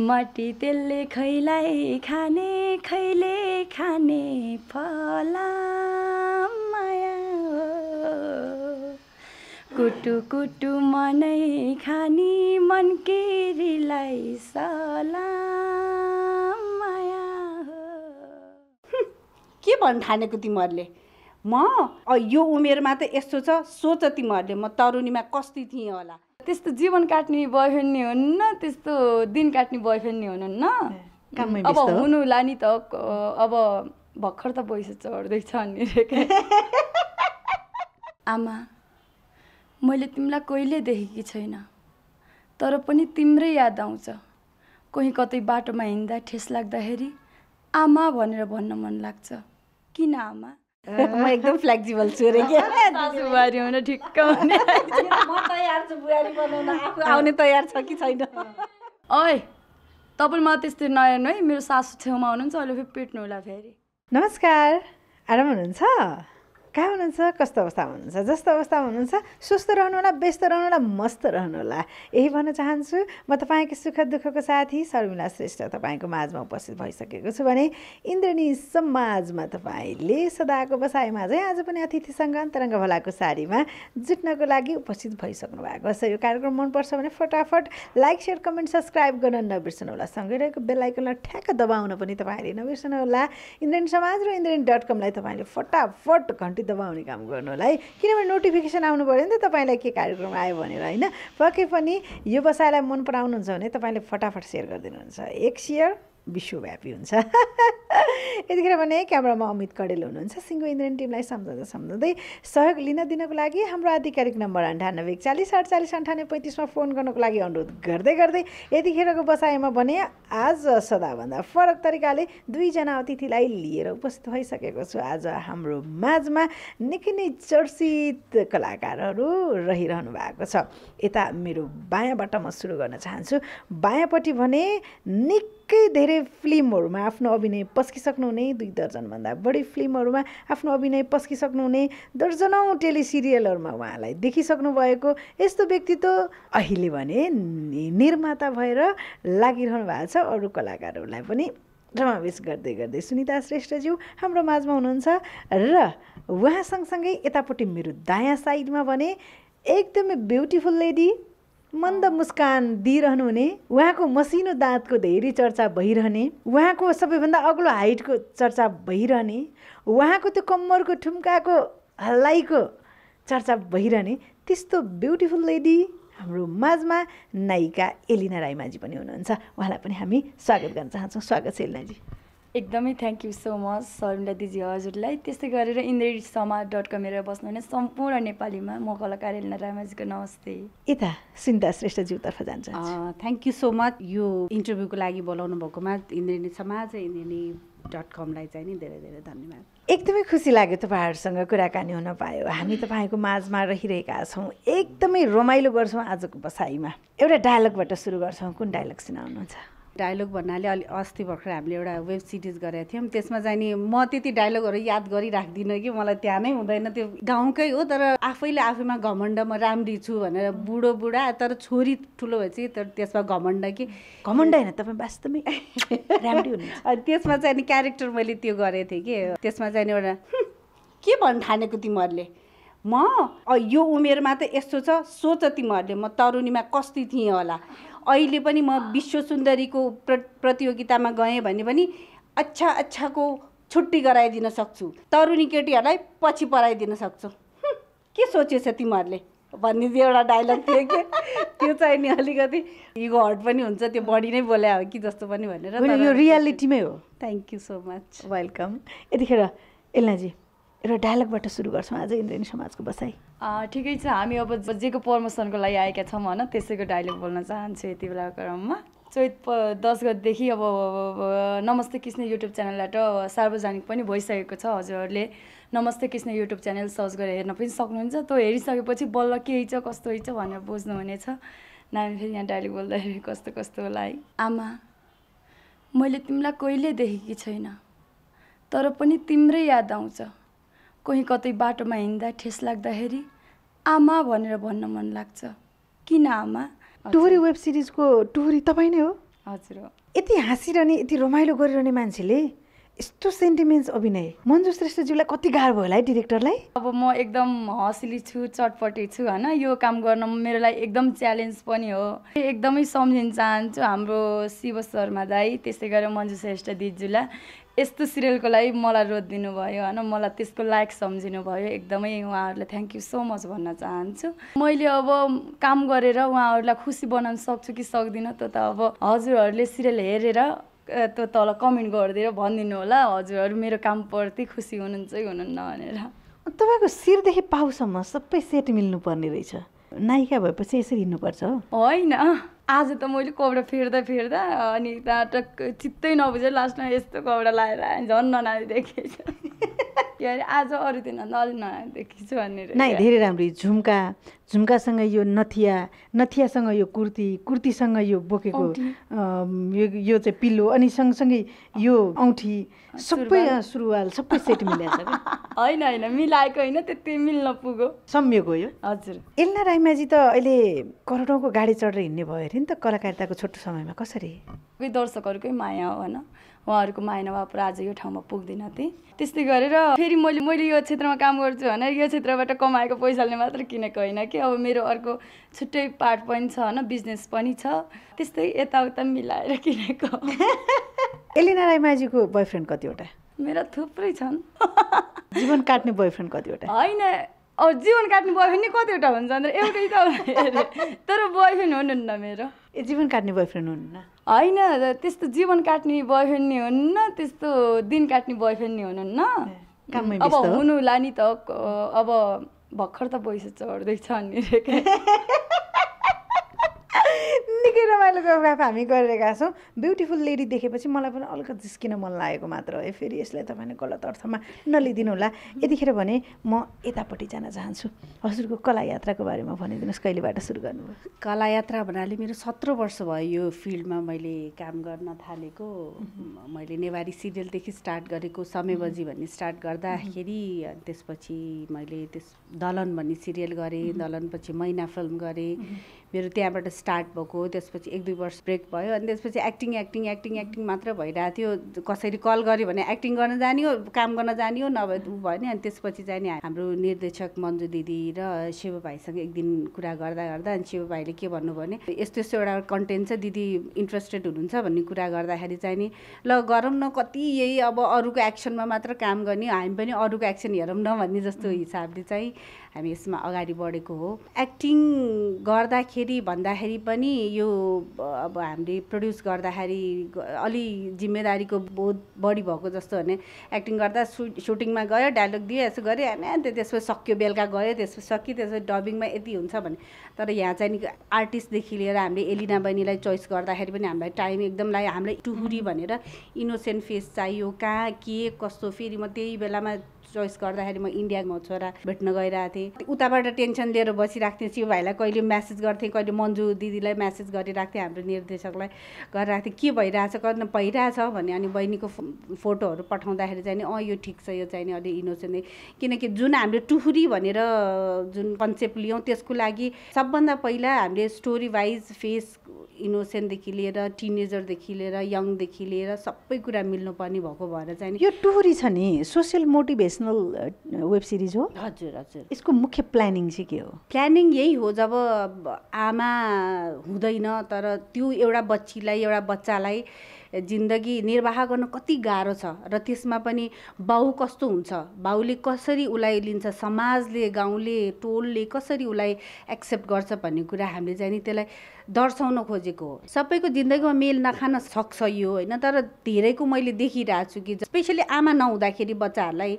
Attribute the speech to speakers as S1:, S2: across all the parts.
S1: मट्टी तेलले खैलाई खाने खैले खाने फला माया हो कुटु कुटु मनै खानी मनकेरीलाई केरीलाई माया हो
S2: के भन् ठानेको तिमीहरूले म यो उमेरमा त यस्तो छ सोच तिमीहरूले म तरुनीमा कस्ती थिएँ होला
S1: त्यस्तो जीवन काट्ने बोयफ्रेन्ड नै हुन्न त्यस्तो दिन काट्ने बोयफ्रेन्ड नै हुनुहुन्न अब हुनुला नि त अब भर्खर त पैसा चढ्दैछ अनि आमा मैले तिमीलाई कहिले देखेकी छैन तर पनि तिम्रै याद आउँछ कोही कतै बाटोमा हिँड्दा ठेस लाग्दाखेरि आमा भनेर भन्न मन लाग्छ किन आमा म एकदम फ्लेक्सिबल छु अरे बुहारी हुन ठिक्क हुने तयार छु बुहारी बनाउन आफू आउने तयार छ कि छैन ओइ तपाईँ म त्यस्तै नहेर्नु है मेरो सासु छेउमा हुनुहुन्छ अहिले फेरि पेट्नु होला फेरि
S3: नमस्कार आराम हुनुहुन्छ कहाँ हुनुहुन्छ कस्तो अवस्थामा हुनुहुन्छ जस्तो अवस्थामा हुनुहुन्छ स्वस्थ रहनुहोला व्यस्त रहनुहोला मस्त रहनुहोला यही भन्न चाहन्छु म तपाईँको सुख दुःखको साथी शर्मिला श्रेष्ठ तपाईँको माझमा उपस्थित भइसकेको छु भने इन्द्रणी समाजमा तपाईँले सदाको बसाइमा चाहिँ आज पनि अतिथिसँग अन्तरङ्ग भलाको सारीमा जुट्नको लागि उपस्थित भइसक्नु भएको छ यो कार्यक्रम मनपर्छ भने फटाफट लाइक सेयर कमेन्ट सब्सक्राइब गर्न नबिर्सनुहोला सँगै रहेको बेलायकनलाई ठ्याक्क दबाउन पनि नबिर्सनु नबिर्सनुहोला इन्द्रणी समाज र इन्द्रणी डट कमलाई तपाईँले फटाफट घन्टा घन्टी दबाउने काम गर्नु होला है किनभने नोटिफिकेसन आउनु पऱ्यो नि त तपाईँलाई के कार्यक्रम आयो भनेर होइन पक्कै पनि यो बसाइलाई मन पराउनुहुन्छ भने तपाईँले फटाफट सेयर गरिदिनुहुन्छ एक सेयर विश्वव्यापी हुन्छ यतिखेर भने क्यामरामा अमित कडेल हुनुहुन्छ सिङ्गो इन्द्रियन टिमलाई सम्झाउँदा सम्झाउँदै सहयोग लिन दिनको लागि हाम्रो आधिकारिक नम्बर अन्ठानब्बे एकचालिस अडचालिस अन्ठानब्बे पैँतिसमा फोन गर्नको लागि अनुरोध गर्दै गर्दै यतिखेरको बसाइमा भने आज सदाभन्दा फरक तरिकाले दुईजना अतिथिलाई लिएर उपस्थित भइसकेको छु आज हाम्रो माझमा निकै नै चर्चित कलाकारहरू रहिरहनु भएको छ यता मेरो बायाँबाट म सुरु गर्न चाहन्छु बायाँपट्टि भने निक निकै धेरै फिल्महरूमा आफ्नो अभिनय पस्किसक्नुहुने दुई दर्जनभन्दा बढी फिल्महरूमा आफ्नो अभिनय पस्किसक्नुहुने दर्जनौँ टेलिसिरियलहरूमा उहाँलाई देखिसक्नु भएको यस्तो व्यक्ति त अहिले भने निर्माता भएर लागिरहनु भएको छ अरू कलाकारहरूलाई पनि समावेश गर्दै गर्दै सुनिता श्रेष्ठज्यू हाम्रो माझमा हुनुहुन्छ र उहाँ सँगसँगै यतापट्टि मेरो दायाँ साइडमा भने एकदमै ब्युटिफुल लेडी मन्द मुस्कान दिइरहनुहुने उहाँको मसिनो दाँतको धेरै चर्चा भइरहने उहाँको सबैभन्दा अग्लो हाइटको चर्चा भइरहने उहाँको त्यो कम्मरको ठुम्काको हल्लाइको चर्चा भइरहने त्यस्तो ब्युटिफुल लेडी हाम्रो माझमा नायिका एलिना राईमाझी पनि हुनुहुन्छ उहाँलाई पनि हामी स्वागत गर्न चाहन्छौँ स्वागत छ एलिनाजी
S1: एकदमै thank you so much Sharmila दिदी हजुरलाई त्यस्तै गरेर इन्द्रेणी समाज डट कम हेरेर बस्नुहुने सम्पूर्ण नेपालीमा म कलाकार एलना रामाजीको नमस्ते
S3: यता सुनिता श्रेष्ठज्यूतर्फ जान्छ
S2: थ्याङ्क यू सो मच यो इन्टरभ्यूको लागि बोलाउनु भएकोमा इन्द्रिनी समाज इन्द्रिनी डट कमलाई चाहिँ नि धेरै धेरै धन्यवाद
S3: एकदमै खुसी लाग्यो तपाईँहरूसँग कुराकानी हुन पायो हामी तपाईँको माझमा रहिरहेका छौँ एकदमै रमाइलो गर्छौँ आजको बसाइमा एउटा डायलगबाट सुरु गर्छौँ कुन डायलग सुनाउनुहुन्छ
S2: डायलग भन्नाले अलि अस्ति भर्खर हामीले एउटा वेब सिरिज गरेका थियौँ त्यसमा चाहिँ नि म त्यति डायलगहरू याद गरिराख्दिनँ कि मलाई त्यहाँ नै हुँदैन त्यो गाउँकै हो तर आफैले आफैमा घमण्ड म राम्री छु भनेर बुढो बुढा तर छोरी ठुलो भएपछि तर त्यसमा घमण्ड कि घमण्ड होइन तपाईँ वास्तवमै राम्री अनि त्यसमा चाहिँ नि क्यारेक्टर मैले त्यो गरेको थिएँ कि त्यसमा चाहिँ एउटा के भन्नु ठानेको तिमीहरूले म यो उमेरमा त यस्तो छ सोच तिमीहरूले म तरुनीमा कस्ती थिएँ होला अहिले पनि म विश्व सुन्दरीको प्र प्रतियोगितामा गएँ भने पनि अच्छा अच्छाको छुट्टी गराइदिन सक्छु तरुणी केटीहरूलाई पछि पराइदिन सक्छु के सोचेछ तिमीहरूले भन्ने चाहिँ एउटा डायलग थियो कि त्यो चाहिँ नि अलिकति इगो हट पनि हुन्छ त्यो बडी नै
S1: बोल्या हो कि जस्तो पनि भनेर यो
S3: रियालिटीमै हो thank you so much welcome यतिखेर एलनाजी र डायलगबाट सुरु गर्छौँ आज इन्द्रेणी समाजको बसाइ
S1: ठिकै छ हामी अब जेको प्रमोसनको लागि आएका छौँ होइन त्यसैको डायलग बोल्न चाहन्छु यति बेलाको क्रममा चैत दस गतिदेखि अब नमस्ते कृष्ण युट्युब च्यानलबाट सार्वजनिक पनि भइसकेको छ हजुरहरूले नमस्ते कृष्ण युट्युब च्यानल सर्च गरेर हेर्न पनि सक्नुहुन्छ त्यो हेरिसकेपछि बल्ल के छ कस्तो छ भनेर बुझ्नुहुनेछ नानी फेरि यहाँ डायलग बोल्दाखेरि कस्तो कस्तो होला है आमा मैले तिमीलाई कहिले देखेकी छैन तर पनि तिम्रै याद आउँछ कोही कतै बाटोमा हिँड्दा ठेस लाग्दाखेरि आमा भनेर भन्न मन लाग्छ किन आमा
S3: टोरी वेब सिरिजको टोरी तपाईँ नै हो हजुर हो यति हाँसिरहने यति रमाइलो गरिरहने मान्छेले यस्तो सेन्टिमेन्ट्स अभिनय मन्जु श्रेष्ठज्यूलाई कति गाह्रो भयो होला है डिरेक्टरलाई
S1: अब म एकदम हँसिली छु चटपटे छु होइन यो काम गर्न मेरो लागि एकदम च्यालेन्ज पनि हो एकदमै सम्झिन चाहन्छु हाम्रो शिव शर्मा दाई त्यसै गरेर मन्जु श्रेष्ठ दिदीज्यूलाई यस्तो सिरियलको लागि मलाई रोजिदिनु भयो होइन मलाई त्यसको लायक सम्झिनु भयो एकदमै उहाँहरूलाई थ्याङ्क यू सो मच भन्न चाहन्छु मैले अब काम गरेर उहाँहरूलाई खुसी बनाउन सक्छु कि सक्दिनँ त्यो त अब हजुरहरूले सिरियल हेरेर त्यो तल कमेन्ट गरिदिएर भनिदिनु होला हजुरहरू मेरो कामप्रति खुसी हुनुहुन्छ कि हुनुहुन्न भनेर
S3: तपाईँको शिरदेखि पाउसम्म सबै सेट मिल्नुपर्ने रहेछ नायिका भएपछि यसरी हिँड्नुपर्छ हो
S1: होइन आज त मैले कपडा फेर्दा फेर्दा अनि त टक्क चित्तै नबुझेर लास्टमा यस्तो कपडा लाएर झन् ननाइदिएको के अरे आज अरू दिन नल नदेखिछु भनेर नै धेरै राम्रो झुम्का
S3: झुम्कासँग यो नथिया नथियासँग यो कुर्ती कुर्तीसँग यो बोकेको यो यो चाहिँ पिल्लो अनि सँगसँगै यो औँठी सबै सुरुवाल सबै सेट
S1: मिलाएको छ होइन होइन मिलाएको होइन त्यति मिल्न पुग्यो सम्यक हो यो हजुर एल्ना
S3: राईमाजी त अहिले करोडौँको गाडी चढेर हिँड्ने भयो अरे नि त कलाकारिताको छोटो समयमा कसरी
S1: दर्शकहरूकै माया हो होइन उहाँहरूको माया नभएको आज यो ठाउँमा पुग्दिनँ थिएँ त्यस्तै गरेर फेरि मैले मैले यो क्षेत्रमा काम गर्छु भनेर यो क्षेत्रबाट कमाएको पैसाले मात्र किनेको होइन कि अब मेरो अर्को छुट्टै पार्ट पनि छ होइन बिजनेस पनि छ त्यस्तै यताउता मिलाएर किनेको
S3: एलिना राईमाझीको बोयफ्रेन्ड कतिवटा
S1: मेरा थुप्रै छन्
S3: जीवन काट्ने बोयफ्रेन्ड कतिवटा
S1: होइन अब जीवन काट्ने बोयफ्रेन्ड नै कतिवटा हुन्छ अन्त एउटै त तर बोयफ्रेन्ड हुनुहुन्न मेरो ए जीवन काट्ने बोयफ्रेन्ड हुनुहुन्न होइन त्यस्तो जीवन काट्ने बोयफ्रेन्ड नि हुन्न त्यस्तो दिन काट्ने बोयफ्रेन्ड नि हुनुहुन्न अब हुनुला नि त अब भर्खर त भोइस चढ्दैछ अनि निकै रमाइलो गफगाफ हामी गरिरहेका छौँ
S3: ब्युटिफुल लेडी देखेपछि मलाई पनि अलिकति जिस्किन मन लागेको मात्र हो फेरि यसलाई तपाईँले गलत अर्थमा नलिदिनु होला यतिखेर भने म यतापट्टि जान चाहन्छु हजुरको कला यात्राको बारेमा भनिदिनुहोस् कहिलेबाट सुरु गर्नुभयो
S2: कला यात्रा भन्नाले मेरो सत्र वर्ष भयो यो फिल्डमा मैले काम गर्न थालेको मैले नेवारी सिरियलदेखि स्टार्ट गरेको बजी भन्ने स्टार्ट गर्दाखेरि त्यसपछि मैले त्यस दलन भन्ने सिरियल गरेँ दलनपछि मैना फिल्म गरेँ मेरो त्यहाँबाट स्टार्ट भएको त्यसपछि एक दुई वर्ष ब्रेक भयो अनि त्यसपछि एक्टिङ एक्टिङ एक्टिङ एक्टिङ मात्र भइरहेको थियो कसरी कल गर्यो भने एक्टिङ गर्न जाने हो काम गर्न जाने हो नभए ऊ भयो नि अनि त्यसपछि चाहिँ नि हाम्रो निर्देशक मन्जु दिदी र शिव भाइसँग एक दिन कुरा गर्दा गर्दा अनि शिव भाइले के भन्नुभयो भने यस्तो यस्तो एउटा कन्टेन्ट छ दिदी इन्ट्रेस्टेड हुनुहुन्छ भन्ने कुरा गर्दाखेरि चाहिँ नि ल गरौँ न कति यही अब अरूको एक्सनमा मात्र काम गर्ने हामी पनि अरूको एक्सन हेरौँ न भन्ने जस्तो हिसाबले चाहिँ हामी यसमा अगाडि बढेको हो एक्टिङ गर्दाखेरि भन्दाखेरि पनि यो अब हामीले प्रड्युस गर्दाखेरि अलि जिम्मेदारीको बोध बढी भएको जस्तो भने एक्टिङ गर्दा सु सुटिङमा गयो डायलग दियो यसो गऱ्यो होइन त्यसपछि सक्यो बेलुका गयो त्यसपछि सक्यो त्यसपछि डबिङमा यति हुन्छ भने तर यहाँ चाहिँ नि आर्टिस्टदेखि लिएर हामीले एलिना बहिनीलाई चोइस गर्दाखेरि पनि हामीलाई टाइम एकदम लाग्यो हामीलाई टुहुरी भनेर इनोसेन्ट फेस चाहियो कहाँ के कस्तो फेरि म त्यही बेलामा चोइस गर्दाखेरि म इन्डियामा छोरा भेट्न गइरहेको थिएँ उताबाट टेन्सन लिएर बसिरहेको थिएँ शिव भाइलाई कहिले म्यासेज गर्थेँ कहिले मन्जु दिदीलाई म्यासेज गरिरहेको थिएँ हाम्रो निर्देशकलाई गरिरहेको थिएँ के भइरहेछ गर्न भइरहेछ भने अनि बहिनीको फोटोहरू पठाउँदाखेरि चाहिँ अँ यो ठिक छ यो चाहिँ अलि इनोसेन्ट किनकि जुन हामीले टुहुरी भनेर जुन कन्सेप्ट लियौँ त्यसको लागि सबभन्दा पहिला हामीले स्टोरी वाइज फेस इनोसेन्टदेखि लिएर टिनेजरदेखि लिएर यङदेखि लिएर सबै कुरा मिल्नुपर्ने भएको भएर चाहिँ यो
S3: टुहुरी छ नि social motivation educational web series हो हजुर हजुर यसको मुख्य प्लानिङ चाहिँ के हो
S2: प्लानिङ यही हो जब आमा हुँदैन तर त्यो एउटा बच्चीलाई एउटा बच्चालाई जिन्दगी निर्वाह गर्न कति गाह्रो छ र त्यसमा पनि बाउ कस्तो हुन्छ बाउले कसरी उसलाई लिन्छ समाजले गाउँले टोलले कसरी उसलाई एक्सेप्ट गर्छ भन्ने कुरा हामीले चाहिँ नि त्यसलाई दर्शाउन खोजेको हो सबैको जिन्दगीमा मेल नखान सक्छ यो होइन तर धेरैको मैले देखिरहेको छु कि स्पेसली आमा नहुँदाखेरि बच्चाहरूलाई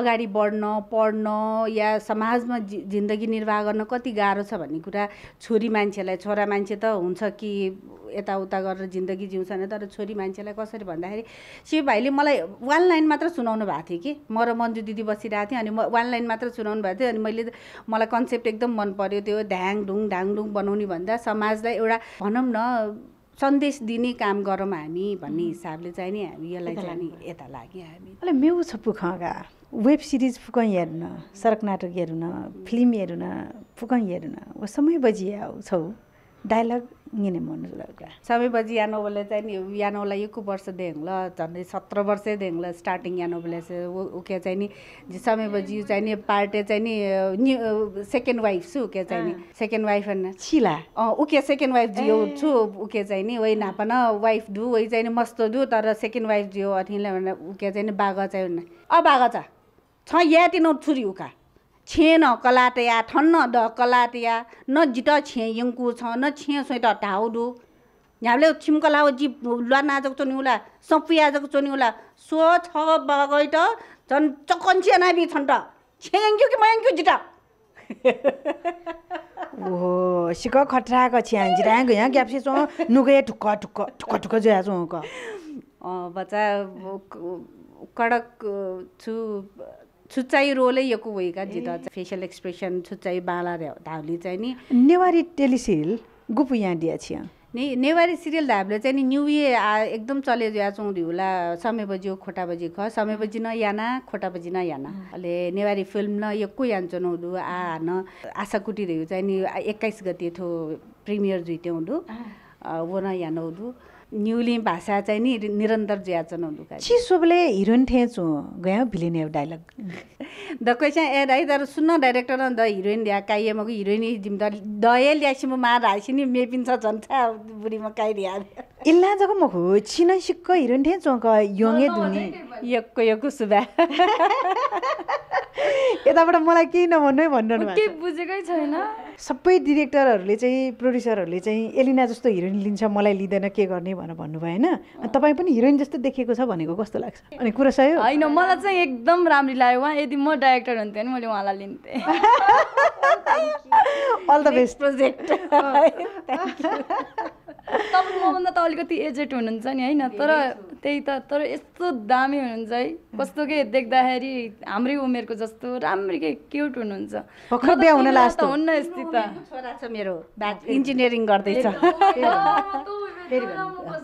S2: अगाडि बढ्न पढ्न या समाजमा जिन्दगी निर्वाह गर्न कति गाह्रो छ भन्ने कुरा छोरी मान्छेलाई छोरा मान्छे त हुन्छ कि यताउता गरेर जिन्दगी जिउँछ जिउँछन् तर छोरी मान्छेलाई कसरी भन्दाखेरि शिव भाइले मलाई वान लाइन मात्र सुनाउनु भएको थियो कि म र मन्जु दिदी बसिरहेको थिएँ अनि म वान लाइन मात्र सुनाउनु भएको थियो अनि मैले मलाई कन्सेप्ट एकदम मन पर्यो त्यो ढ्याङ ढुङ ढाङ ढुङ बनाउने भन्दा समाजलाई एउटा भनौँ न सन्देश दिने काम गरौँ हामी भन्ने हिसाबले चाहिँ नि हामी यसलाई चाहिँ यता लाग्यो हामी
S3: अहिले मेउ छ पुखगा वेब सिरिज फुकै हेर्न सडक नाटक हेर्न फिल्म हेर्न फुकै हेर्न ऊ समय बजी आउँछौ ಡೈಲಾಗ್
S2: समय बजी या യാനോബലെ चाहिँ नि यानोलाई एक वर्ष ल झन्डै सत्र वर्षै ल स्टार्टिङ यानोबले उके चाहिँ नि बजी चाहिँ नि पार्टे चाहिँ नि सेकेन्ड वाइफ छु उके चाहिँ नि सेकेन्ड वाइफ होइन छिला अँ उके सेकेन्ड वाइफ जियो छु उके चाहिँ नि वै नापन वाइफ डु वै चाहिँ नि मस्तो डु तर सेकेन्ड वाइफ जियो अथिले भने उके चाहिँ नि बाघ चाहिँ अब बाघ छ या तिनीहरू छुरी उका छे न कलाटया थन्न द कलाटया न जित छे यङ्कु छ न छे त ढाउडु झापले छिमकला हो जिप ल्वान आजको चोनिउला जक आजको चोनिउला सो छ जन झन् चकन्सी नाबी छन् त छे यङ्क्यु कि म जित जिट
S3: ओहो सिक खटराक छिया जिरा यहाँ ग्याप्सी चो नुगे ठुक्क ढुक्क ढुक्क ढुक्क जोया अ
S2: बच्चा कडक छु छुच्चाइ रोलै यो भोइका जित फेसियल एक्सप्रेसन छुच्चाइ बाला धाउली चाहिँ नि
S3: नेवारी टेलिसिरियल गुपु यहाँ दिया छ
S2: ने नेवारी सिरियल धाबले चाहिँ नि न्यु इयर आ एकदम चले जुया चौँ होला समय बजी खोटा बजी ख समय बजी न याना खोटा बजी न याना अहिले नेवारी फिल्म न यो यान चनाउँदो आ न आशा कुटिरहेको चाहिँ नि एक्काइस गते थो प्रिमियर जुइत्याउँदो वो न यानाउँदो न्युली भाषा चाहिँ नि निरन्तर ज्याचन लुका
S3: चिसोले हिरोइन ठेचो गयो भिलेन
S2: डायलग द चाहिँ ए दाइ तर सुन्न डाइरेक्टर द हिरोइन ल्या काइए मगु हिरोइन जिम द दये ल्यासी म मार हाइसी नि मेपिन्छ झन् बुढी म काइ दिया इल्ला जको
S3: म हो छिन सिक्क हिरोइन ठेचो क योंगे दुनी
S1: यक्को यक्को सुबा
S3: यताबाट मलाई केही है भन्नु के
S1: बुझेकै छैन
S3: सबै डिरेक्टरहरूले चाहिँ प्रड्युसरहरूले चाहिँ एलिना जस्तो हिरोइन लिन्छ मलाई लिँदैन के गर्ने भनेर भन्नुभयो होइन तपाईँ पनि हिरोइन जस्तो देखेको छ भनेको कस्तो लाग्छ अनि कुरा सही
S1: होइन मलाई चाहिँ एकदम राम्री लाग्यो उहाँ यदि म डाइरेक्टर हुन्थेँ भने मैले उहाँलाई लिन्थेँ अल द बेस्ट
S2: प्रोजेक्ट तपाईँ
S1: मभन्दा त अलिकति एजेट हुनुहुन्छ नि होइन तर त्यही त तर यस्तो दामी हुनुहुन्छ है कस्तो के देख्दाखेरि हाम्रै उमेरको जस्तो राम्रै के क्युट हुनुहुन्छ यस्तो छोरा छ मेरो इन्जिनियरिङ गर्दैछ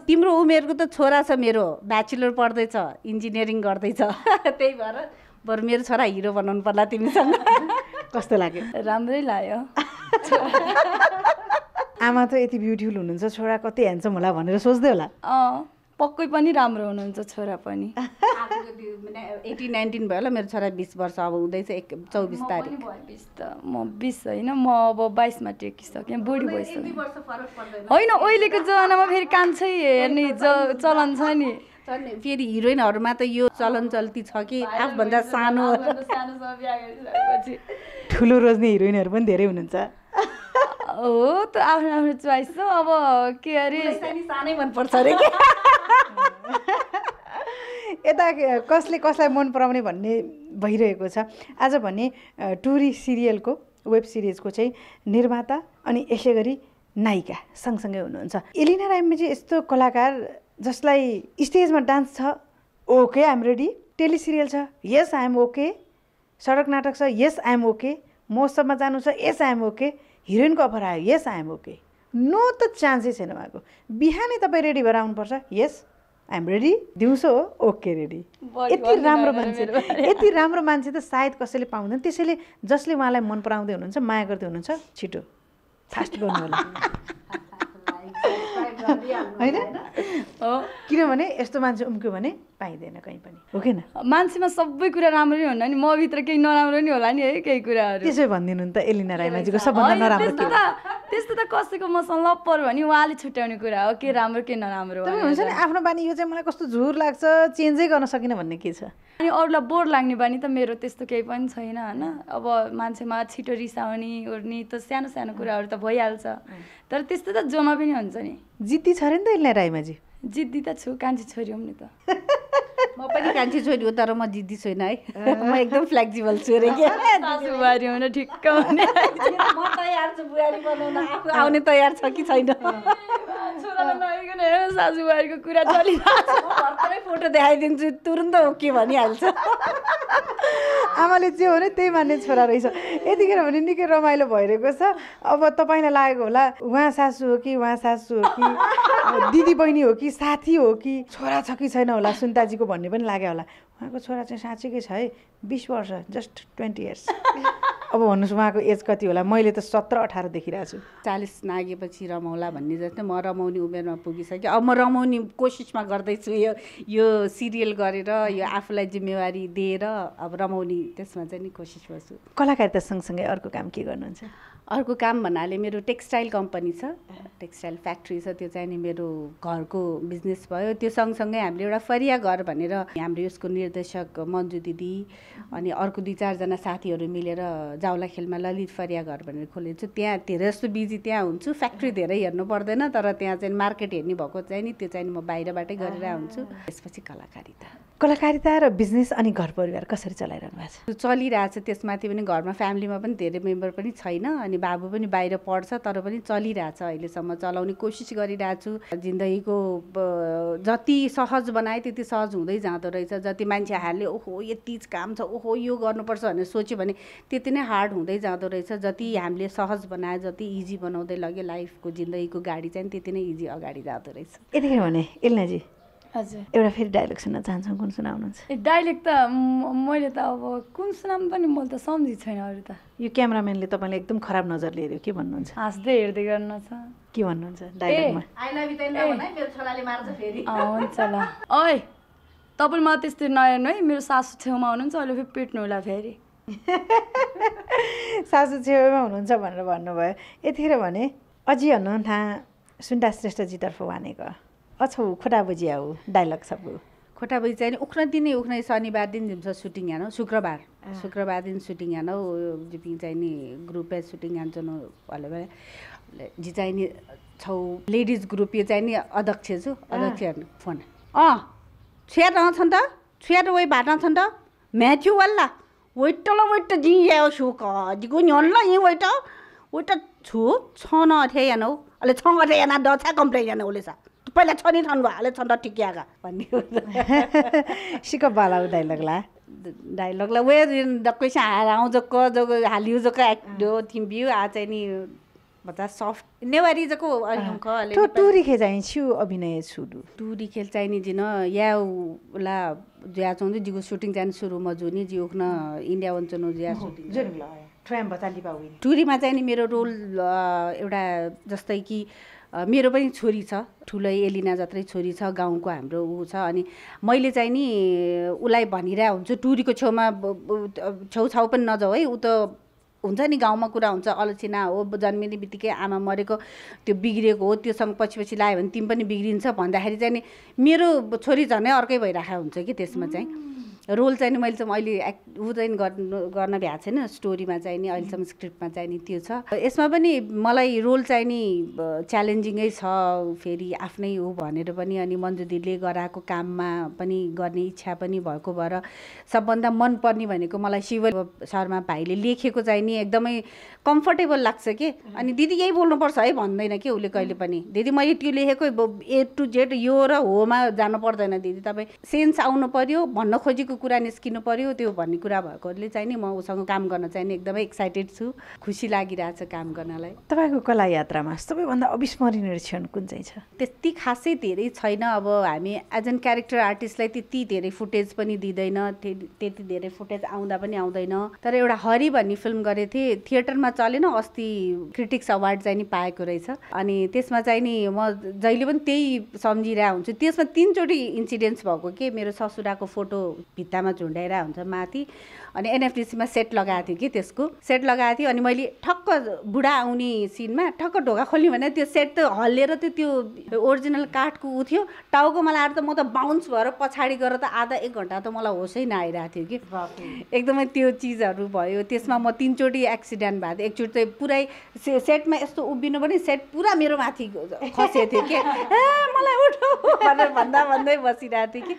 S1: तिम्रो
S2: उमेरको त छोरा छ मेरो ब्याचलर पढ्दैछ इन्जिनियरिङ गर्दैछ त्यही भएर बरु मेरो छोरा हिरो बनाउनु पर्ला तिमीसँग कस्तो लाग्यो राम्रै लाग्यो
S3: आमा त यति ब्युटिफुल हुनुहुन्छ छोरा कति ह्यान्डसम होला भनेर सोच्दै होला
S1: अँ पक्कै पनि राम्रो हुनुहुन्छ छोरा पनि एटिन नाइन्टिन भयो होला मेरो छोरा बिस वर्ष अब हुँदैछ एक चौबिस तारिक बिस त म बिस होइन म अब बाइसमा टेकिसकेँ बुढी भइसक्यो होइन अहिलेको जमानामा फेरि कान्छै हेर्ने
S2: ज चलन छ नि फेरि हिरोइनहरूमा त यो चलन चल्ती छ कि आफूभन्दा सानो
S3: ठुलो रोज्ने हिरोइनहरू पनि धेरै हुनुहुन्छ
S1: हो त आफ्नो आफ्नो चोइस हो अब के अरे सानै मनपर्छ अरे के
S3: यता कसले कसलाई मन पराउने भन्ने भइरहेको छ आज भने टुरी सिरियलको वेब सिरिजको चाहिँ निर्माता अनि यसै गरी नायिका सँगसँगै हुनुहुन्छ एलिना राईमा यस्तो कलाकार जसलाई स्टेजमा डान्स छ ओके आइएम रेडी टेलिसिरियल छ यस आइएम ओके सडक नाटक छ यस आइएम ओके महोत्सवमा जानु छ यस आइएम ओके हिरोइनको अफर आयो यस एम ओके नो त चान्सै छैन उहाँको बिहानै तपाईँ रेडी भएर आउनुपर्छ यस आइएम रेडी दिउँसो हो ओके रेडी
S1: यति राम्रो मान्छे यति
S3: राम्रो मान्छे त सायद कसैले पाउँदैन त्यसैले जसले उहाँलाई मन पराउँदै हुनुहुन्छ माया गर्दै हुनुहुन्छ छिटो फास्ट गर्नु होला होइन हो किनभने यस्तो मान्छे उम्क्यो भने पाइँदैन कहीँ पनि हो कि मान्छेमा सबै कुरा राम्रो
S1: नै हुन्न नि मभित्र केही नराम्रो नि होला नि है केही कुराहरू त्यसै भनिदिनु नि त एलिना राईमाजीको सबभन्दा नराम्रो त्यस्तो त कसैको मसँग लप्पर भने उहाँले छुट्याउने कुरा हो के राम्रो के नराम्रो हुन्छ नि
S3: आफ्नो बानी यो चाहिँ मलाई कस्तो झुर लाग्छ चेन्जै गर्न सकिनँ भन्ने के छ
S1: अनि अरूलाई बोर लाग्ने बानी त मेरो त्यस्तो केही पनि छैन होइन अब मान्छेमा छिटो रिसाउने ओर्ने त सानो सानो कुराहरू त भइहाल्छ तर त्यस्तो त जोमा पनि हुन्छ नि
S3: जिद्दी छ अरे नि त यसलाई राईमाझी
S1: जिद्दी त छु कान्छी छोरी हो नि त म पनि कान्छी छोरी हो तर म जिद्दी छुइनँ है
S2: म एकदम फ्लेक्सिबल छु अरे क्या
S1: हुन ठिक्क हुने आउने
S2: तयार छ कि छैन
S1: सासूबारीको
S2: कुरा चलिरहेको फोटो देखाइदिन्छु तुरन्त ओके भनिहाल्छ
S3: आमाले जे हो नि त्यही मान्ने छोरा रहेछ यतिखेर भने निकै रमाइलो भइरहेको छ अब तपाईँलाई लागेको होला उहाँ सासु हो कि उहाँ सासु हो कि दिदी बहिनी हो कि साथी हो कि छोरा छ कि छैन होला सुन्ताजीको भन्ने भन्ने पनि लाग्यो होला उहाँको छोरा चाहिँ साँच्चीकै छ है
S2: बिस वर्ष जस्ट ट्वेन्टी इयर्स अब भन्नुहोस् उहाँको एज कति होला मैले त सत्र अठार देखिरहेको छु चालिस नागेपछि रमाउला भन्ने जस्तै म रमाउने उमेरमा पुगिसकेँ अब म रमाउने कोसिसमा गर्दैछु यो यो सिरियल गरेर यो आफूलाई जिम्मेवारी दिएर अब रमाउने त्यसमा चाहिँ नि कोसिस गर्छु
S3: कलाकारिता सँगसँगै अर्को काम के गर्नुहुन्छ
S2: अर्को काम भन्नाले मेरो टेक्सटाइल कम्पनी छ टेक्सटाइल फ्याक्ट्री छ त्यो चाहिँ नि मेरो घरको बिजनेस भयो त्यो सँगसँगै हामीले एउटा फरिया घर भनेर हाम्रो यसको निर्देशक मन्जु दिदी अनि अर्को दुई चारजना साथीहरू मिलेर जाउला खेलमा ललित फरिया घर भनेर खोलेको त्यहाँ धेरै जस्तो बिजी त्यहाँ हुन्छु फ्याक्ट्री धेरै हेर्नु पर्दैन तर त्यहाँ चाहिँ मार्केट हेर्ने भएको चाहिँ नि त्यो चाहिँ म बाहिरबाटै गरेर हुन्छु त्यसपछि कलाकारिता
S3: कलाकारिता र बिजनेस अनि घर परिवार कसरी चलाइरहनु भएको
S2: छ चलिरहेको छ त्यसमाथि पनि घरमा फ्यामिलीमा पनि धेरै मेम्बर पनि छैन अनि अनि बाबु पनि बाहिर पढ्छ तर पनि चलिरहेछ अहिलेसम्म चलाउने कोसिस गरिरहेछु जिन्दगीको जति सहज बनाए त्यति सहज हुँदै जाँदो रहेछ जति मान्छे हाले ओहो यति काम छ ओहो यो गर्नुपर्छ भनेर सोच्यो भने त्यति नै हार्ड हुँदै जाँदो रहेछ जति हामीले सहज बनायो जति इजी बनाउँदै लग्यो लाइफको जिन्दगीको गाडी चाहिँ त्यति नै इजी अगाडि जाँदो रहेछ
S3: यतिखेर भने इल्नाजी एउटा फेरि डाइलेक्ट सुन्न चाहन्छौँ कुन सुनाउनुहुन्छ
S1: ए डाइलेक्ट त मैले त अब कुन सुनाउनु पनि मैले त सम्झि छैन अरू त
S3: यो क्यामराम्यानले तपाईँले एकदम खराब नजरले हेऱ्यो के
S1: भन्नुहुन्छ हाँस्दै हेर्दै गर्न छ के भन्नुहुन्छ हुन्छ ल ओइ तपाईँ मलाई त्यस्तै नहेर्नु है मेरो सासु छेउमा हुनुहुन्छ अहिले फेरि पेट्नु होला फेरि
S3: सासु छेउमा हुनुहुन्छ भनेर भन्नुभयो यतिखेर भने अझै हेर्नु थाहा सुन्दा श्रेष्ठजीतर्फ भनेको अछौ खुट्टा बुझिया हो डाइलग सबको
S2: खोटा बजी चाहिँ उख्न दिने उख्न शनिबार दिन झिम्छ सुटिङ हानौ शुक्रबार शुक्रबार दिन सुटिङ हानौ जिपिङ चाहिँ नि ग्रुपे सुटिङ हान्छन् भले भए झि चाहिँ नि छौ लेडिज ग्रुप यो चाहिँ नि अध्यक्ष छु अध्यक्ष फोन अँ छेट आउँछन् त छेट वै भाटा छन् त म्याथ्यु वल्ला वेट ल वेट जी आयो छु किको ल यहीँ वेट वेट छु छ न अठ्या यानौ अहिले छ अठ्या याना दछ कम्प्लेन हेर्नु उसले छ पहिला छनी ठाउँ भयो हाले छन् त टिकियाका भन्ने सिक बाला ला डाइलगला डाइलगला वे डक्कैसा हार आउँछ क जो हालियो जोको एक्टो थिम्बिउ आ चाहिँ नि भन्दा सफ्ट नेवारी जको टो टुरी खेल चाहिँ छु अभिनय छुडु टुरी खेल चाहिने जिन या उला ज्या चाहिँ जिको सुटिङ चाहिँ सुरु म जुन जिउ उख्न इन्डिया वन्चनु ज्या सुटिङ टुरीमा चाहिँ नि मेरो रोल एउटा जस्तै कि मेरो पनि छोरी छ ठुलै एलिना जत्रै छोरी छ गाउँको हाम्रो ऊ छ अनि मैले चाहिँ नि उसलाई भनिरहेको हुन्छु टुरीको छेउमा छेउछाउ पनि नजाऊ है ऊ त हुन्छ नि गाउँमा कुरा हुन्छ अल्छिना हो जन्मिने बित्तिकै आमा मरेको त्यो बिग्रिएको हो त्योसँग पछि पछि लायो भने तिमी पनि बिग्रिन्छ भन्दाखेरि चाहिँ नि मेरो छोरी झनै अर्कै भइरहेको हुन्छ कि त्यसमा चाहिँ रोल चाहिँ मैले चाहिँ अहिले एक्ट ऊ चाहिँ गर्नु गर्न भ्याएको छैन स्टोरीमा चाहिँ नि अहिलेसम्म स्क्रिप्टमा mm-hmm. चाहिँ नि त्यो छ यसमा पनि मलाई रोल चाहिँ नि च्यालेन्जिङै छ फेरि आफ्नै हो भनेर पनि अनि मन्जु दिदीले गराएको काममा पनि गर्ने इच्छा पनि भएको भएर सबभन्दा मनपर्ने भनेको मलाई शिव शर्मा भाइले लेखेको चाहिँ नि एकदमै कम्फर्टेबल लाग्छ कि mm-hmm. अनि दिदी यही बोल्नुपर्छ है भन्दैन कि उसले कहिले mm-hmm. पनि दिदी मैले त्यो लेखेको ए टु जेड यो र होमा जानु पर्दैन दिदी तपाईँ सेन्स आउनु पर्यो भन्न खोजेको त्यो कुरा निस्किनु पर्यो त्यो भन्ने कुरा भएकोले चाहिँ नि म उसँग काम गर्न चाहिँ नि एकदमै एक्साइटेड छु खुसी लागिरहेछ काम गर्नलाई
S3: तपाईँको कला यात्रामा सबैभन्दा अविस्मरणीय क्षण कुन चाहिँ छ
S2: त्यति खासै धेरै छैन अब हामी एज एन क्यारेक्टर आर्टिस्टलाई त्यति धेरै फुटेज पनि दिँदैन त्यति धेरै फुटेज आउँदा पनि आउँदैन तर एउटा हरि भन्ने फिल्म गरेको थिएँ थिएटरमा चलेन अस्ति क्रिटिक्स अवार्ड चाहिँ नि पाएको रहेछ अनि त्यसमा चाहिँ नि म जहिले पनि त्यही सम्झिरहेको हुन्छु त्यसमा तिनचोटि इन्सिडेन्ट्स भएको के मेरो ससुराको फोटो भित्तामा झुन्ड्याएर हुन्छ माथि अनि एनएफडिसीमा सेट लगाएको थिएँ कि त्यसको सेट लगाएको थिएँ अनि मैले ठक्क बुढा आउने सिनमा ठक्क ढोका खोल्ने भने त्यो सेट त हल्लेर त्यो त्यो ओरिजिनल काठको ऊ थियो टाउको मलाई आएर त म त बााउन्स भएर पछाडि गएर त आधा एक घन्टा त मलाई होसै नआइरहेको थियो कि एकदमै त्यो चिजहरू भयो त्यसमा म तिनचोटि एक्सिडेन्ट भएको थिएँ एकचोटि चाहिँ पुरै सेटमा यस्तो उभिनु पनि सेट पुरा मेरो माथि खसेको थियो कि मलाई उठो भनेर भन्दा भन्दै बसिरहेको थिएँ कि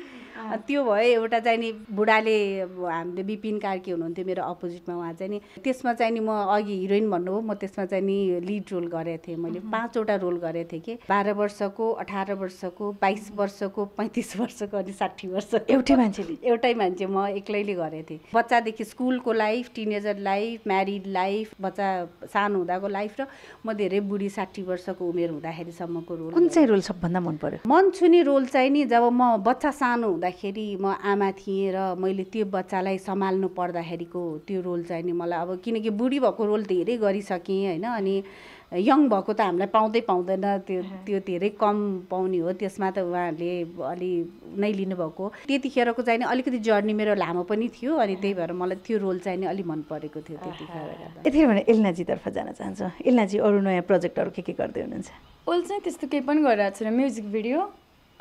S2: त्यो भए एउटा चाहिँ नि बुढाले हामीले बिपिन कार्की हुनुहुन्थ्यो मेरो अपोजिटमा उहाँ चाहिँ नि त्यसमा चाहिँ नि म अघि हिरोइन भन्नुभयो म त्यसमा चाहिँ नि लिड रोल गरेको थिएँ मैले पाँचवटा रोल गरेको थिएँ कि बाह्र वर्षको अठार वर्षको बाइस वर्षको पैँतिस वर्षको अनि साठी वर्ष एउटै मान्छेले एउटै मान्छे म एक्लैले गरेको थिएँ बच्चादेखि स्कुलको life teenager life married life बच्चा सानो हुँदाको लाइफ र म धेरै बुढी साठी वर्षको उमेर हुँदाखेरिसम्मको रोल कुन चाहिँ रोल सबभन्दा मन पर्यो मन छुने रोल चाहिँ नि जब म बच्चा सानो हुँदा हुँदाखेरि म आमा थिएँ र मैले त्यो बच्चालाई सम्हाल्नु पर्दाखेरिको त्यो रोल चाहिँ नि मलाई अब किनकि बुढी भएको रोल धेरै गरिसकेँ होइन अनि यङ भएको त हामीलाई पाउँदै पाउँदैन त्यो त्यो धेरै कम पाउने हो त्यसमा त उहाँहरूले अलि नै लिनुभएको त्यतिखेरको चाहिँ नि अलिकति जर्नी मेरो लामो पनि थियो अनि त्यही भएर मलाई त्यो रोल चाहिँ नि अलिक मन परेको थियो
S1: त्यतिखेर यतिखेर भने एलनाजीतर्फ जान
S2: चाहन्छु एलनाजी अरू नयाँ प्रोजेक्टहरू के के गर्दै हुनुहुन्छ
S1: उसले चाहिँ त्यस्तो केही पनि गरिरहेको छैन म्युजिक भिडियो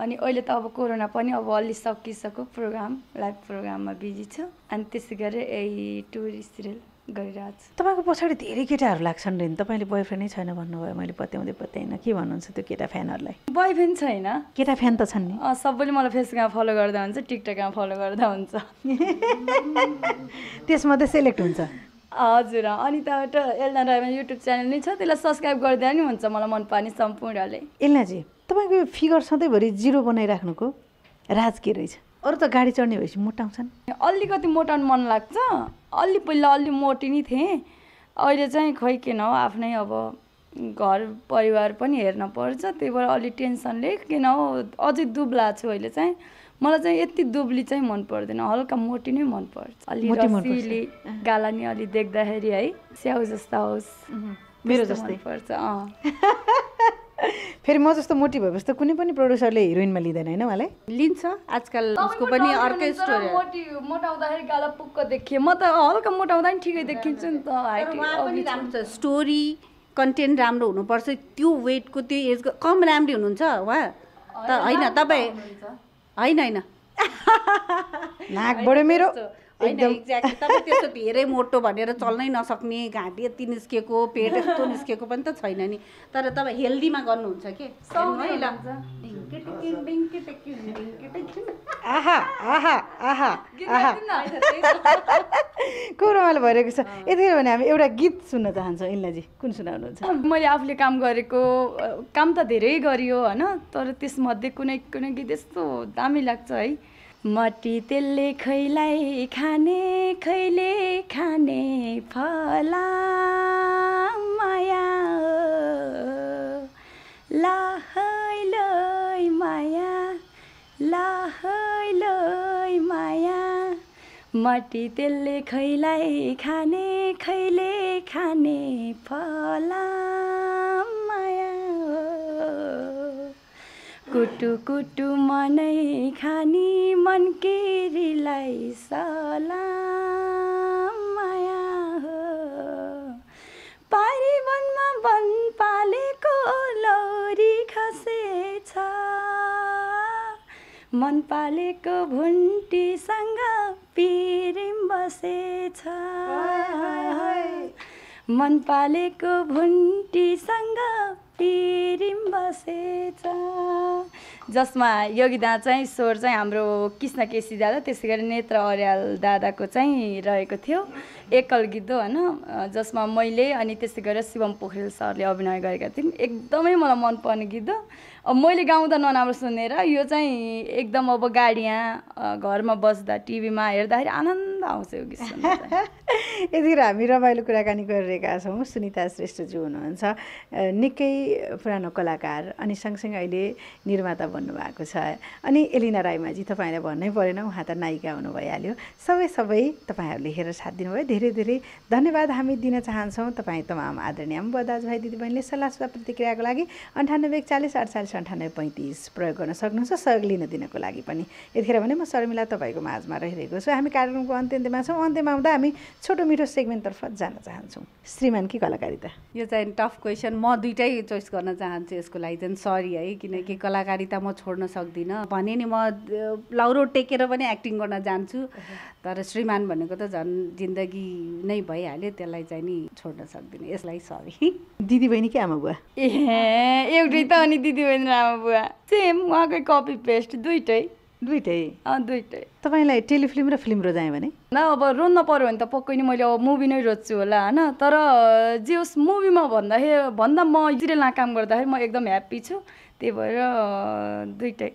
S1: अनि अहिले त अब कोरोना पनि अब अलि सकिसक्यो प्रोग्राम लाइभ प्रोग्राममा बिजी छु अनि त्यसै गरेर ए टुरिस्ट सिरियल गरिरहेको छु
S3: तपाईँको पछाडि धेरै केटाहरू लाग्छन् नि तपाईँले बोयफ्रेन्डै छैन भन्नुभयो मैले बताउँदै बताइनँ के भन्नुहुन्छ त्यो केटा फ्यानहरूलाई
S1: बोयफ्रेन्ड छैन
S3: केटा फ्यान त छन्
S1: नि सबैले मलाई फेसबुकमा फलो गर्दा हुन्छ टिकटकमा फलो गर्दा हुन्छ त्यसमा त सेलेक्ट हुन्छ हजुर अनि त्यहाँबाट एल्ना राईमा युट्युब च्यानल नै छ त्यसलाई सब्सक्राइब गरिदिए नि हुन्छ मलाई मन पर्ने सम्पूर्णले
S3: एल्नाजी तपाईँको यो फिगर सधैँभरि जिरो बनाइराख्नुको
S1: राज के रहेछ अरू त गाडी चढ्ने भएपछि मोटाउँछन् अलिकति मोटाउनु मन लाग्छ अलि पहिला अलि मोटी नै थिएँ अहिले चाहिँ खोइ किन हो आफ्नै अब घर परिवार पनि हेर्न पर्छ त्यही भएर अलि टेन्सनले किन हो अझै दुब्ला छु अहिले चाहिँ मलाई चाहिँ यति दुब्ली चाहिँ मन पर्दैन हल्का मोटी नै मनपर्छ अलि रसिली गाला नि अलि देख्दाखेरि है स्याउ जस्ता होस् मेरो जस्तै पर्छ अँ
S3: फेरि म जस्तो मोटी भएपछि त कुनै पनि प्रड्युसरले हिरोइनमा लिँदैन
S2: होइन उहाँलाई लिन्छ आजकल उसको पनि अर्कै स्टोरी
S1: मोटी मोटाउँदाखेरि गाला पुक्क देखिएँ
S2: म त हल्का मोटाउँदा पनि ठिकै देखिन्छु नि त स्टोरी कन्टेन्ट राम्रो हुनुपर्छ त्यो वेटको त्यो एजको कम राम्री हुनुहुन्छ उहाँ त होइन तपाईँ होइन होइन नाकबाट मेरो होइन एक्ज्याक्टली तपाईँ त्यस्तो धेरै मोटो भनेर चल्नै नसक्ने घाँटी यति निस्केको पेट यस्तो निस्केको पनि त छैन नि तर तपाईँ हेल्दीमा गर्नुहुन्छ के आहा आहा
S3: को रमाइलो भइरहेको छ यतिखेर भने हामी एउटा गीत सुन्न चाहन्छौँ इन्लाजी कुन सुनाउनुहुन्छ
S1: मैले आफूले काम गरेको काम त धेरै गरियो होइन तर त्यसमध्ये कुनै कुनै गीत यस्तो दामी लाग्छ है मटी त्यसले खैलाई खाने खैले खाने फला माया लाहै माया लाहै माया मटी त्यसले खैलाई खाने खैले खाने फला कुटु कुटु मनै खानी मन के सलाम माया हो पारी वनमा वन पालेको लौरी खसेछ मन पालेको भुन्टीसँग पिरिम बसेछ मन पालेको भुन्टीसँग जसमा योगिदा चाहिँ स्वर चाहिँ हाम्रो कृष्ण केसी दादा त्यसै गरी नेत्र अर्याल दादाको चाहिँ रहेको थियो एकल हो होइन जसमा मैले अनि त्यसै गरेर शिवम पोखरेल सरले अभिनय गरेका थियौँ एकदमै मलाई मनपर्ने हो अब मैले गाउँदा नराम्रो सुनेर यो चाहिँ एकदम अब गाडियाँ घरमा बस्दा टिभीमा हेर्दाखेरि आनन्द आउँछ यो गीत
S3: यतिखेर हामी रमाइलो कुराकानी गरिरहेका छौँ सुनिता श्रेष्ठज्यू हुनुहुन्छ निकै पुरानो कलाकार अनि सँगसँगै अहिले निर्माता भन्नुभएको छ अनि एलिना राईमाझी तपाईँलाई भन्नै परेन उहाँ त नायिका हुनु भइहाल्यो सबै सबै तपाईँहरूले हेरेर साथ दिनुभयो धेरै धेरै धन्यवाद हामी दिन चाहन्छौँ तपाईँ तमाम आदरणीय भाइ दिदीबहिनीले सल्लाह सुझाव प्रतिक्रियाको लागि अन्ठानब्बे एकचालिस अडचालिस अन्ठानब्बे पैँतिस प्रयोग गर्न सक्नुहुन्छ सहयोग लिन दिनको लागि पनि यतिखेर भने म शर्मिला तपाईँको माझमा रहिरहेको छु हामी कार्यक्रमको अन्त्यन्त्यमा छौँ अन्त्यमा आउँदा हामी छोटो मिठो सेगमेन्टतर्फ जान चाहन्छौँ श्रीमान कि कलाकारिता
S2: यो चाहिँ टफ क्वेसन म दुइटै चोइस गर्न चाहन्छु यसको लागि चाहिँ सरी है किनकि कलाकारिता म छोड्न सक्दिनँ भने नि म लाउरो टेकेर पनि एक्टिङ गर्न जान्छु तर श्रीमान भनेको त झन् जिन्दगी नै भइहाल्यो त्यसलाई चाहिँ नि छोड्न सक्दिनँ यसलाई सरी दिदी बहिनी कि आमा बुवा ए
S1: एउटै त अनि दिदी बहिनी छन् बुवा सेम उहाँकै कपी पेस्ट दुइटै दुइटै अँ दुइटै तपाईँलाई टेलिफिल्म र फिल्म रोजायो भने न अब रोज्न पऱ्यो भने त पक्कै नै मैले अब मुभी नै रोज्छु होला होइन तर जे होस् मुभीमा भन्दाखेरि भन्दा म सिरियलमा काम गर्दाखेरि म एकदम ह्याप्पी छु त्यही भएर दुइटै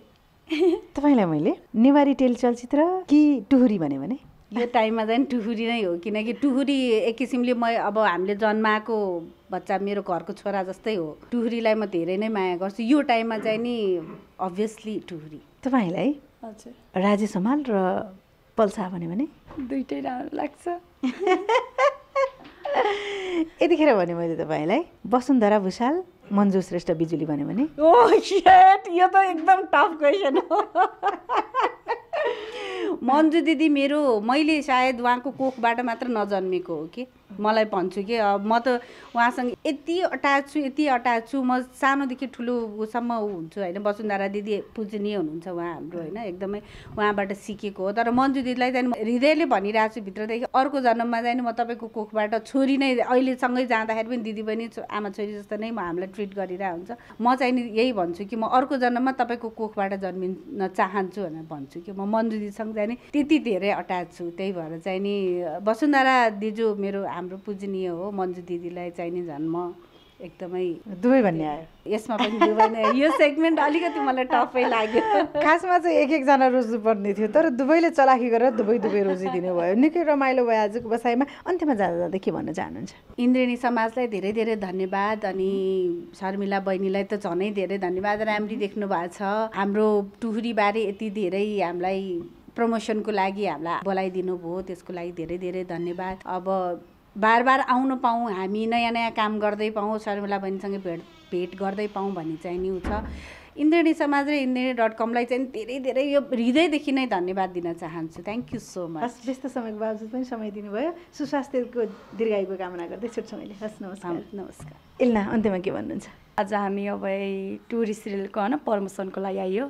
S3: तपाईँलाई मैले नेवारी टेल चलचित्र कि टुहुरी भने
S1: यो टाइममा झन् टुहुरी
S2: नै हो किनकि टुहुरी एक किसिमले म अब हामीले जन्माएको बच्चा मेरो घरको छोरा जस्तै हो टुहुरीलाई म धेरै नै माया गर्छु यो टाइममा चाहिँ नि अभियसली टुहुरी
S3: तपाईँलाई हजुर राजे समाल र पल्सा भन्यो भने
S1: दुइटै राम्रो लाग्छ
S3: यतिखेर भने मैले तपाईँलाई वसुन्धरा भुषाल मन्जु श्रेष्ठ बिजुली भन्यो भने
S2: ओ oh, यो त एकदम टफ क्वेसन हो मन्जु दिदी मेरो मैले सायद उहाँको कोखबाट मात्र नजन्मेको हो कि मलाई भन्छु कि अब म त उहाँसँग यति अट्याच छु यति अट्याच छु म सानोदेखि ठुलो ऊ हुन्छु होइन वसुन्धरा दिदी पूजनीय हुनुहुन्छ उहाँ हाम्रो होइन एकदमै उहाँबाट सिकेको हो तर मन्जु दिदीलाई चाहिँ हृदयले भनिरहेको छु भित्रदेखि अर्को जन्ममा चाहिँ म तपाईँको कोखबाट छोरी नै अहिलेसँगै जाँदाखेरि पनि दिदी बहिनी आमा छोरी जस्तो नै म हामीलाई ट्रिट गरिरहेको हुन्छ म चाहिँ नि यही भन्छु कि म अर्को जन्ममा तपाईँको कोखबाट जन्मिन चाहन्छु भनेर भन्छु कि म मन्जु दिदीसँग चाहिँ नि त्यति धेरै अट्याच छु त्यही भएर चाहिँ नि वसुन्धरा दिजु मेरो हाम्रो पूजनीय हो मन्जु दिदीलाई चाहिने जन्म एकदमै दुवै भन्ने आयो यसमा पनि दुवै नै यो सेगमेन्ट अलिकति मलाई टफै लाग्यो खासमा
S3: चाहिँ एक एकजना रोज्नुपर्ने थियो तर दुवैले चलाखी गरेर दुवै दुवै रोजिदिनु भयो निकै रमाइलो भयो आजको बसाइमा अन्त्यमा जाँदा जाँदा के भन्न चाहनुहुन्छ
S2: इन्द्रिणी समाजलाई धेरै धेरै धन्यवाद अनि शर्मिला बहिनीलाई त झनै धेरै धन्यवाद राम्री देख्नु भएको छ हाम्रो टुहुरीबारे यति धेरै हामीलाई प्रमोसनको लागि हामीलाई बोलाइदिनु भयो त्यसको लागि धेरै धेरै धन्यवाद अब बार बार आउन पाऊँ हामी नयाँ नयाँ काम गर्दै पाऊँ शर्मिला बहिनीसँग भेट भेट गर्दै पाऊँ भन्ने चाहिँ नि छ इन्द्रणी समाज र इन्द्रणी डट कमलाई चाहिँ धेरै धेरै यो हृदयदेखि नै धन्यवाद दिन चाहन्छु थ्याङ्क यू सो मच हस्
S3: व्यस्त समयको बावजुद पनि समय दिनुभयो सुस्वास्थ्यको दीर्घायुको कामना गर्दै छुट्छु मैले हस् नमस्कार नमस्कार
S1: इल्ला अन्त्यमा के भन्नुहुन्छ आज हामी अब टुरिस्ट रेलको होइन पर्मोसनको लागि आइयो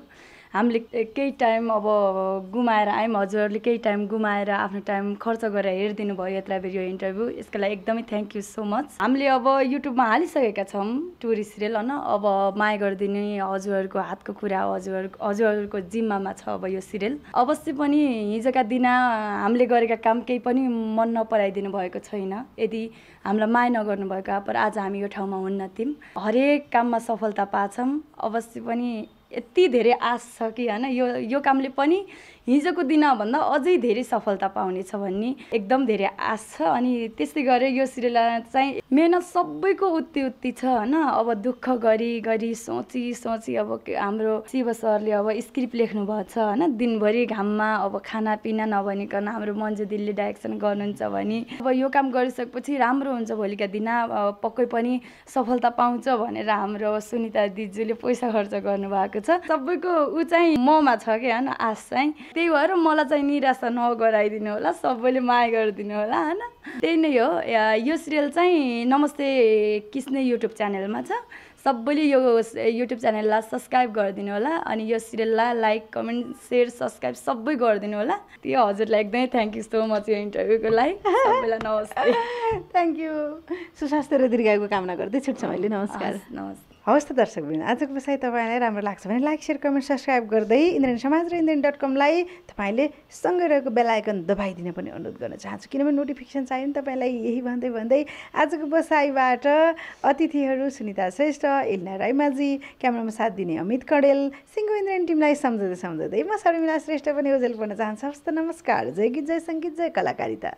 S1: हामीले केही टाइम अब गुमाएर आयौँ हजुरहरूले केही टाइम गुमाएर आफ्नो टाइम खर्च गरेर हेरिदिनु भयो यत्राबेर यो इन्टरभ्यू यसको लागि एकदमै थ्याङ्क यू सो मच हामीले अब युट्युबमा हालिसकेका छौँ टुरिस्ट सिरियल होइन अब माया गरिदिने हजुरहरूको हातको कुरा हजुर हजुरहरूको जिम्मामा छ अब यो सिरियल अवश्य पनि हिजोका दिन हामीले गरेका काम केही पनि मन नपराइदिनु भएको छैन यदि हामीलाई माया नगर्नु भएको पर आज हामी यो ठाउँमा हुन्न थियौँ हरेक काममा सफलता पाछौँ अवश्य पनि यति धेरै आश छ कि होइन यो यो कामले पनि हिजोको दिनभन्दा अझै धेरै सफलता पाउनेछ भन्ने एकदम धेरै आश छ अनि त्यस्तै गरेर यो सिरियल चाहिँ मेहनत सबैको उत्ति उत्ति छ होइन अब दुःख गरी गरी सोची सोची अब हाम्रो शिव सरले अब स्क्रिप्ट लेख्नुभएको छ होइन दिनभरि घाममा अब खानापिना नभनिकन हाम्रो मन्जु दिलले डाइरेक्सन गर्नुहुन्छ भने अब यो काम गरिसकेपछि राम्रो हुन्छ भोलिका दिन पक्कै पनि सफलता पाउँछ भनेर हाम्रो सुनिता दिजुले पैसा खर्च गर्नुभएको छ सबैको ऊ चाहिँ ममा छ क्या होइन आश चाहिँ त्यही भएर मलाई चाहिँ निराशा नगराइदिनु होला सबैले माया गरिदिनु होला होइन त्यही नै हो यो सिरियल चाहिँ नमस्ते किस्ने युट्युब च्यानलमा छ सबैले यो युट्युब च्यानललाई सब्सक्राइब गरिदिनु होला अनि यो सिरियललाई लाइक कमेन्ट सेयर सब्सक्राइब सबै गरिदिनु होला त्यो हजुरलाई एकदमै थ्याङ्क यू सो मच यो इन्टरभ्यूको लागि सबैलाई नमस्ते थ्याङ्क यू सुस्वास्थ्य र दीर्घायुको कामना गर्दै छुट्छ मैले
S3: नमस्कार नमस्ते हवस् त दर्शक बहिनी आजको विषय तपाईँलाई राम्रो लाग्छ भने लाइक सेयर कमेन्ट सब्सक्राइब गर्दै इन्द्रेन समाज र इन्द्रेन डट कमलाई तपाईँले सँगै रहेको बेलायकन दबाइदिन पनि अनुरोध गर्न चाहन्छु किनभने नोटिफिकेसन चाहियो नि तपाईँलाई यही भन्दै भन्दै आजको बसाइबाट अतिथिहरू सुनिता श्रेष्ठ इल्ना राईमाझी क्यामरामा साथ दिने अमित कडेल सिङ्गो इन्द्रेन टिमलाई सम्झँदै सम्झँदै म शर्मिला श्रेष्ठ पनि ओजेल पर्न चाहन्छु हस्त नमस्कार जय गीत जय सङ्गीत जय कलाकारिता